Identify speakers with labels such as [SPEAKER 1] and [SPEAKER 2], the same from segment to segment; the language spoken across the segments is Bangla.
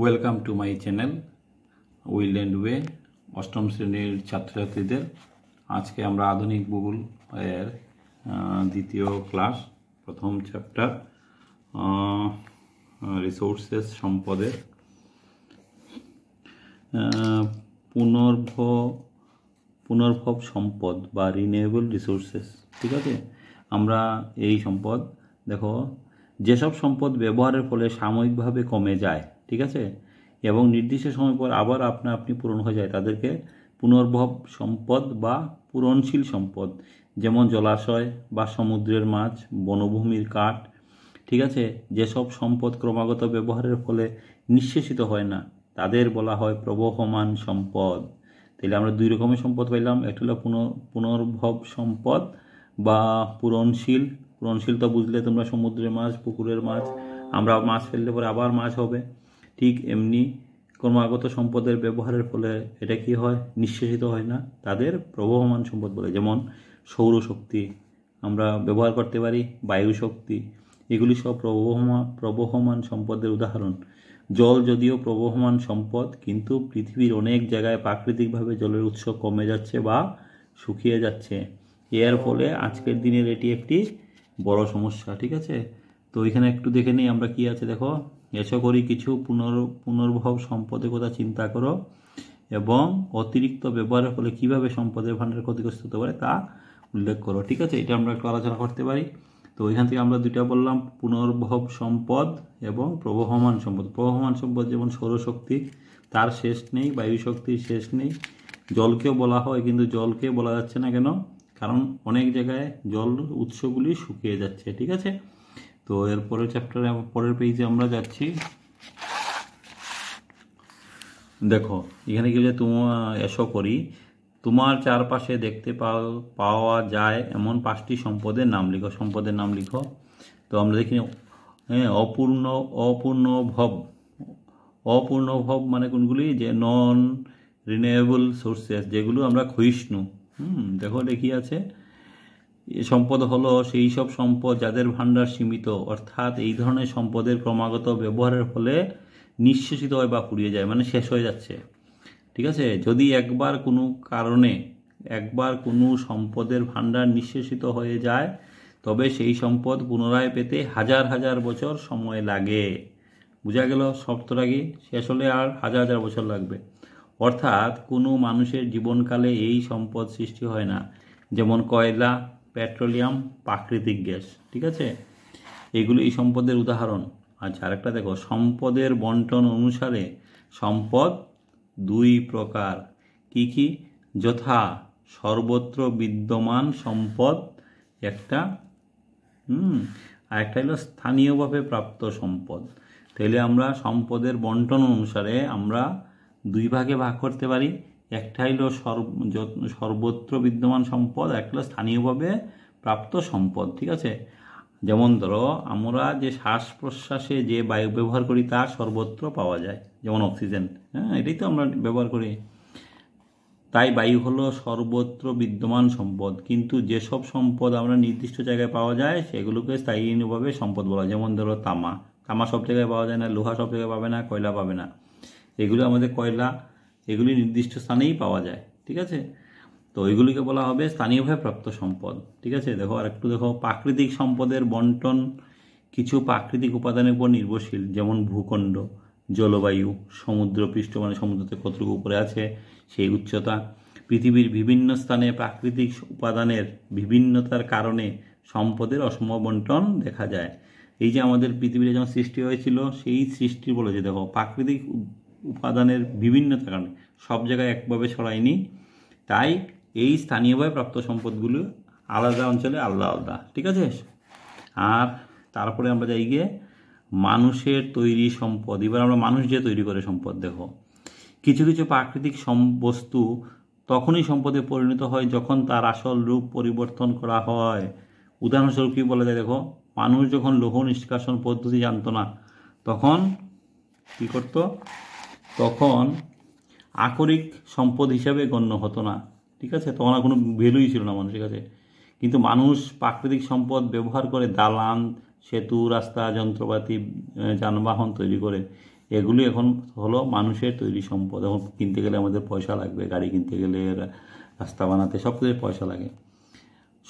[SPEAKER 1] welcome to my channel will and way অষ্টম শ্রেণীর ছাত্রছাত্রীদের আজকে আমরা আধুনিক ভূগোল এর দ্বিতীয় ক্লাস প্রথম চ্যাপ্টার রিসোর্সেস সম্পদের পুনর্ভ পুনর্ভব সম্পদ বা রিনিউয়েবল রিসোর্সেস ঠিক আছে আমরা এই সম্পদ দেখো যেসব সম্পদ ব্যবহারের ফলে সাময়িকভাবে কমে যায় ঠিক আছে এবং নির্দিষ্ট সময় পর আবার আপনা আপনি পূরণ হয়ে যায় তাদেরকে পুনর্ভব সম্পদ বা পূরণশীল সম্পদ যেমন জলাশয় বা সমুদ্রের মাছ বনভূমির কাঠ ঠিক আছে যেসব সম্পদ ক্রমাগত ব্যবহারের ফলে নিঃশেষিত হয় না তাদের বলা হয় প্রবহমান সম্পদ তাহলে আমরা দুই রকমের সম্পদ পাইলাম একটা হলো পুনর্ভব সম্পদ বা পূরণশীল পূরণশীল তো বুঝলে তোমরা সমুদ্রের মাছ পুকুরের মাছ আমরা মাছ ফেললে পরে আবার মাছ হবে ঠিক এমনি ক্রমাগত সম্পদের ব্যবহারের ফলে এটা কি হয় নিঃশেষিত হয় না তাদের প্রবহমান সম্পদ বলে যেমন সৌরশক্তি আমরা ব্যবহার করতে পারি বায়ু শক্তি এগুলি সব প্রবহমা প্রবহমান সম্পদের উদাহরণ জল যদিও প্রবহমান সম্পদ কিন্তু পৃথিবীর অনেক জায়গায় প্রাকৃতিকভাবে জলের উৎস কমে যাচ্ছে বা শুকিয়ে যাচ্ছে এর ফলে আজকের দিনের এটি একটি বড় সমস্যা ঠিক আছে তো এখানে একটু দেখে নিই আমরা কি আছে দেখো এছ করি কিছু পুনর পুনর্ভব সম্পদের কথা চিন্তা করো এবং অতিরিক্ত ব্যবহারের ফলে কীভাবে সম্পদের ভান্ডার ক্ষতিগ্রস্ত হতে পারে তা উল্লেখ করো ঠিক আছে এটা আমরা একটু আলোচনা করতে পারি তো ওইখান থেকে আমরা দুটা বললাম পুনর্ভব সম্পদ এবং প্রবহমান সম্পদ প্রবহমান সম্পদ যেমন সৌরশক্তি তার শেষ নেই বায়ু শক্তির শেষ নেই জলকেও বলা হয় কিন্তু জলকে বলা যাচ্ছে না কেন কারণ অনেক জায়গায় জল উৎসগুলি শুকিয়ে যাচ্ছে ঠিক আছে তো এর পরের চ্যাপ্টারে পরের পেজে আমরা যাচ্ছি দেখো এখানে কি তোমার এসো করি তোমার চারপাশে দেখতে পাওয়া যায় এমন পাঁচটি সম্পদের নাম লিখো সম্পদের নাম লিখো তো আমরা দেখি হ্যাঁ অপূর্ণ অপূর্ণভব অপূর্ণভব মানে কোনগুলি যে নন রিনিউয়েবল সোর্সেস যেগুলো আমরা ক্ষয়িষ্ণু হুম দেখো দেখি আছে সম্পদ হলো সেই সব সম্পদ যাদের ভাণ্ডার সীমিত অর্থাৎ এই ধরনের সম্পদের ক্রমাগত ব্যবহারের ফলে নিঃশেষিত হয় বা ফুরিয়ে যায় মানে শেষ হয়ে যাচ্ছে ঠিক আছে যদি একবার কোনো কারণে একবার কোনো সম্পদের ভাণ্ডার নিঃশেষিত হয়ে যায় তবে সেই সম্পদ পুনরায় পেতে হাজার হাজার বছর সময় লাগে বোঝা গেল সপ্তটা কি শেষ হলে আর হাজার হাজার বছর লাগবে অর্থাৎ কোনো মানুষের জীবনকালে এই সম্পদ সৃষ্টি হয় না যেমন কয়লা পেট্রোলিয়াম প্রাকৃতিক গ্যাস ঠিক আছে এগুলো এই সম্পদের উদাহরণ আচ্ছা আরেকটা দেখো সম্পদের বন্টন অনুসারে সম্পদ দুই প্রকার কি কি যথা সর্বত্র বিদ্যমান সম্পদ একটা হুম আর একটা হলো স্থানীয়ভাবে প্রাপ্ত সম্পদ তাহলে আমরা সম্পদের বন্টন অনুসারে আমরা দুই ভাগে ভাগ করতে পারি একটা হলো সর্বত্র বিদ্যমান সম্পদ একটা হলো স্থানীয়ভাবে প্রাপ্ত সম্পদ ঠিক আছে যেমন ধরো আমরা যে শ্বাস প্রশ্বাসে যে বায়ু ব্যবহার করি তা সর্বত্র পাওয়া যায় যেমন অক্সিজেন হ্যাঁ এটাই তো আমরা ব্যবহার করি তাই বায়ু হলো সর্বত্র বিদ্যমান সম্পদ কিন্তু যেসব সম্পদ আমরা নির্দিষ্ট জায়গায় পাওয়া যায় সেগুলোকে স্থায়ীভাবে সম্পদ বলা যেমন ধরো তামা তামা সব জায়গায় পাওয়া যায় না লোহা সব জায়গায় পাবে না কয়লা পাবে না এগুলো আমাদের কয়লা এগুলি নির্দিষ্ট স্থানেই পাওয়া যায় ঠিক আছে তো ওইগুলিকে বলা হবে স্থানীয়ভাবে প্রাপ্ত সম্পদ ঠিক আছে দেখো আর একটু দেখো প্রাকৃতিক সম্পদের বন্টন কিছু প্রাকৃতিক উপাদানের উপর নির্ভরশীল যেমন ভূখণ্ড জলবায়ু সমুদ্রপৃষ্ঠ মানে সমুদ্রতে কতটুকু উপরে আছে সেই উচ্চতা পৃথিবীর বিভিন্ন স্থানে প্রাকৃতিক উপাদানের বিভিন্নতার কারণে সম্পদের অসম বন্টন দেখা যায় এই যে আমাদের পৃথিবীতে যেমন সৃষ্টি হয়েছিল সেই সৃষ্টি বলেছে দেখো প্রাকৃতিক উপাদানের বিভিন্নতার কারণে সব জায়গায় একভাবে ছড়ায়নি তাই এই স্থানীয়ভাবে প্রাপ্ত সম্পদগুলো আলাদা অঞ্চলে আলাদা আলাদা ঠিক আছে আর তারপরে আমরা যাই গিয়ে মানুষের তৈরি সম্পদ এবার আমরা মানুষ যে তৈরি করে সম্পদ দেখো কিছু কিছু প্রাকৃতিক বস্তু তখনই সম্পদে পরিণত হয় যখন তার আসল রূপ পরিবর্তন করা হয় উদাহরণস্বরূপ কী বলা যায় দেখো মানুষ যখন লৌহ নিষ্কাশন পদ্ধতি জানতো না তখন কী করতো তখন আকরিক সম্পদ হিসাবে গণ্য হতো না ঠিক আছে তখন আর কোনো ভ্যালুই ছিল না মানুষের কাছে কিন্তু মানুষ প্রাকৃতিক সম্পদ ব্যবহার করে দালান সেতু রাস্তা যন্ত্রপাতি যানবাহন তৈরি করে এগুলি এখন হলো মানুষের তৈরি সম্পদ এখন কিনতে গেলে আমাদের পয়সা লাগবে গাড়ি কিনতে গেলে রাস্তা বানাতে সব কিছু পয়সা লাগে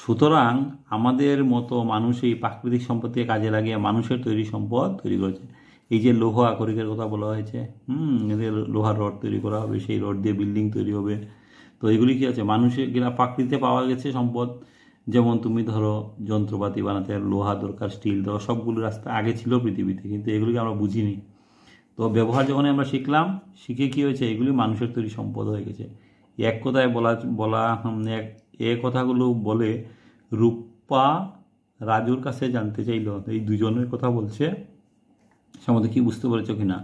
[SPEAKER 1] সুতরাং আমাদের মতো মানুষই প্রাকৃতিক সম্পদকে কাজে লাগিয়ে মানুষের তৈরি সম্পদ তৈরি করেছে এই যে লোহা আকরিকের কথা বলা হয়েছে হুম এদের লোহার রড তৈরি করা হবে সেই রড দিয়ে বিল্ডিং তৈরি হবে তো এগুলি কী আছে মানুষের গেলা প্রাকৃতিতে পাওয়া গেছে সম্পদ যেমন তুমি ধরো যন্ত্রপাতি বানাতে লোহা দরকার স্টিল দেওয়া সবগুলো রাস্তা আগে ছিল পৃথিবীতে কিন্তু এগুলিকে আমরা বুঝিনি তো ব্যবহার যখন আমরা শিখলাম শিখে কী হয়েছে এগুলি মানুষের তৈরি সম্পদ হয়ে গেছে এক কথায় বলা বলা এক এ কথাগুলো বলে রূপা রাজুর কাছে জানতে চাইল এই দুজনের কথা বলছে সম্বন্ধে কি বুঝতে পেরেছো কি না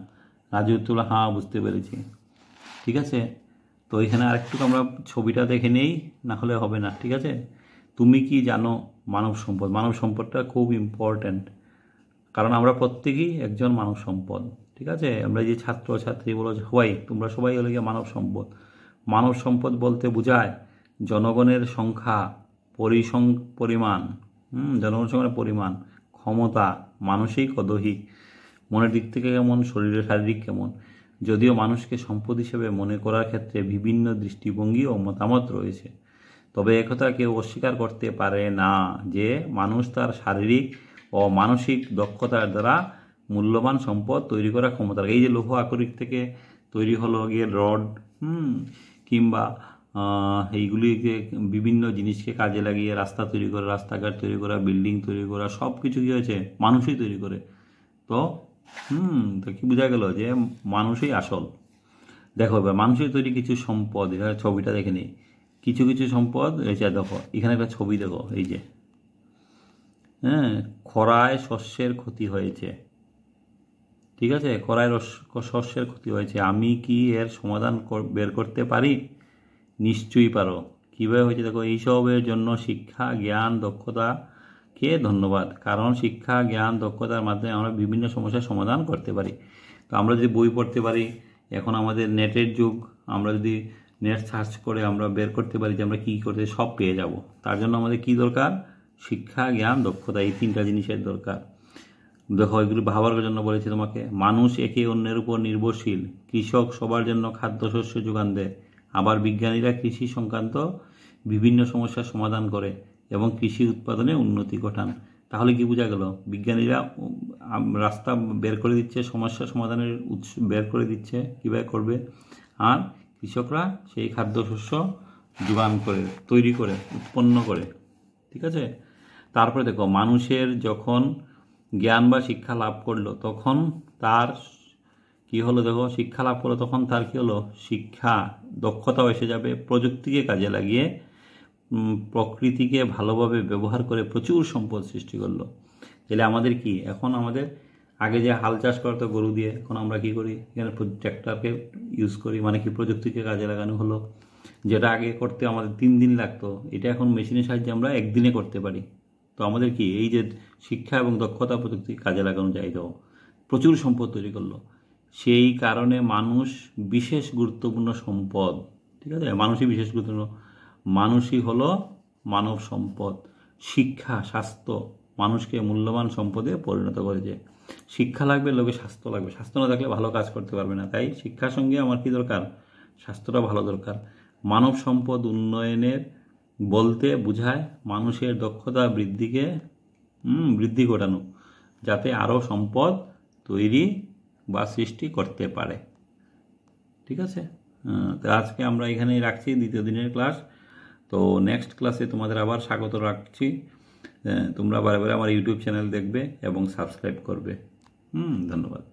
[SPEAKER 1] রাজি উত্তর হ্যাঁ বুঝতে পেরেছি ঠিক আছে তো এখানে আরেকটু আমরা ছবিটা দেখে নেই না হলে হবে না ঠিক আছে তুমি কি জানো মানব সম্পদ মানব সম্পদটা খুব ইম্পর্ট্যান্ট কারণ আমরা প্রত্যেকেই একজন মানব সম্পদ ঠিক আছে আমরা যে ছাত্র ছাত্রী বলো সবাই তোমরা সবাই হলে গিয়ে মানব সম্পদ মানব সম্পদ বলতে বোঝায় জনগণের সংখ্যা পরিসং পরিমাণ হুম জনগণের সংখ্যার পরিমাণ ক্ষমতা মানসিক ও দৈহিক মনের দিক থেকে কেমন শরীরের শারীরিক কেমন যদিও মানুষকে সম্পদ হিসেবে মনে করার ক্ষেত্রে বিভিন্ন দৃষ্টিভঙ্গি ও মতামত রয়েছে তবে একথা কেউ অস্বীকার করতে পারে না যে মানুষ তার শারীরিক ও মানসিক দক্ষতার দ্বারা মূল্যবান সম্পদ তৈরি করার ক্ষমতা এই যে লৌহ আকরিক থেকে তৈরি হলো গিয়ে রড হুম কিংবা এইগুলিকে বিভিন্ন জিনিসকে কাজে লাগিয়ে রাস্তা তৈরি করা রাস্তাঘাট তৈরি করা বিল্ডিং তৈরি করা সব কিছু কী হয়েছে মানুষই তৈরি করে তো হুম তো কি বোঝা গেল যে মানুষই আসল দেখো এবার মানুষের তৈরি কিছু সম্পদ এখানে ছবিটা দেখে নি কিছু কিছু সম্পদ যে দেখো এখানে একটা ছবি দেখো এই যে হ্যাঁ খরায় শস্যের ক্ষতি হয়েছে ঠিক আছে খরায় শস্যের ক্ষতি হয়েছে আমি কি এর সমাধান বের করতে পারি নিশ্চয়ই পারো কীভাবে হয়েছে দেখো এইসবের জন্য শিক্ষা জ্ঞান দক্ষতা কে ধন্যবাদ কারণ শিক্ষা জ্ঞান দক্ষতার মাধ্যমে আমরা বিভিন্ন সমস্যার সমাধান করতে পারি তো আমরা যদি বই পড়তে পারি এখন আমাদের নেটের যুগ আমরা যদি নেট সার্চ করে আমরা বের করতে পারি যে আমরা কী করতে সব পেয়ে যাব তার জন্য আমাদের কি দরকার শিক্ষা জ্ঞান দক্ষতা এই তিনটা জিনিসের দরকার দেখো এগুলো ভাবার জন্য বলেছি তোমাকে মানুষ একে অন্যের উপর নির্ভরশীল কৃষক সবার জন্য খাদ্যশস্য যোগান দেয় আবার বিজ্ঞানীরা কৃষি সংক্রান্ত বিভিন্ন সমস্যার সমাধান করে এবং কৃষি উৎপাদনে উন্নতি ঘটান তাহলে কি বোঝা গেল বিজ্ঞানীরা রাস্তা বের করে দিচ্ছে সমস্যা সমাধানের উৎস বের করে দিচ্ছে কীভাবে করবে আর কৃষকরা সেই খাদ্যশস্য যোগান করে তৈরি করে উৎপন্ন করে ঠিক আছে তারপরে দেখো মানুষের যখন জ্ঞান বা শিক্ষা লাভ করলো তখন তার কি হলো দেখো শিক্ষা লাভ করলো তখন তার কি হলো শিক্ষা দক্ষতাও এসে যাবে প্রযুক্তিকে কাজে লাগিয়ে প্রকৃতিকে ভালোভাবে ব্যবহার করে প্রচুর সম্পদ সৃষ্টি করলো তাহলে আমাদের কি এখন আমাদের আগে যে হাল চাষ করতো গরু দিয়ে এখন আমরা কি করি এখানে ট্র্যাক্টরকে ইউজ করি মানে কি প্রযুক্তিকে কাজে লাগানো হলো যেটা আগে করতে আমাদের তিন দিন লাগতো এটা এখন মেশিনের সাহায্যে আমরা একদিনে করতে পারি তো আমাদের কি এই যে শিক্ষা এবং দক্ষতা প্রযুক্তি কাজে লাগানো যায় তো প্রচুর সম্পদ তৈরি করলো সেই কারণে মানুষ বিশেষ গুরুত্বপূর্ণ সম্পদ ঠিক আছে মানুষই বিশেষ গুরুত্বপূর্ণ মানুষই হলো মানব সম্পদ শিক্ষা স্বাস্থ্য মানুষকে মূল্যবান সম্পদে পরিণত করেছে শিক্ষা লাগবে লোকে স্বাস্থ্য লাগবে স্বাস্থ্য না থাকলে ভালো কাজ করতে পারবে না তাই শিক্ষার সঙ্গে আমার কী দরকার স্বাস্থ্যটা ভালো দরকার মানব সম্পদ উন্নয়নের বলতে বোঝায় মানুষের দক্ষতা বৃদ্ধিকে বৃদ্ধি ঘটানো যাতে আরও সম্পদ তৈরি বা সৃষ্টি করতে পারে ঠিক আছে তো আজকে আমরা এখানেই রাখছি দ্বিতীয় দিনের ক্লাস তো নেক্সট ক্লাসে তোমাদের আবার স্বাগত রাখছি তোমরা বারে বারে আমার ইউটিউব চ্যানেল দেখবে এবং সাবস্ক্রাইব করবে হুম ধন্যবাদ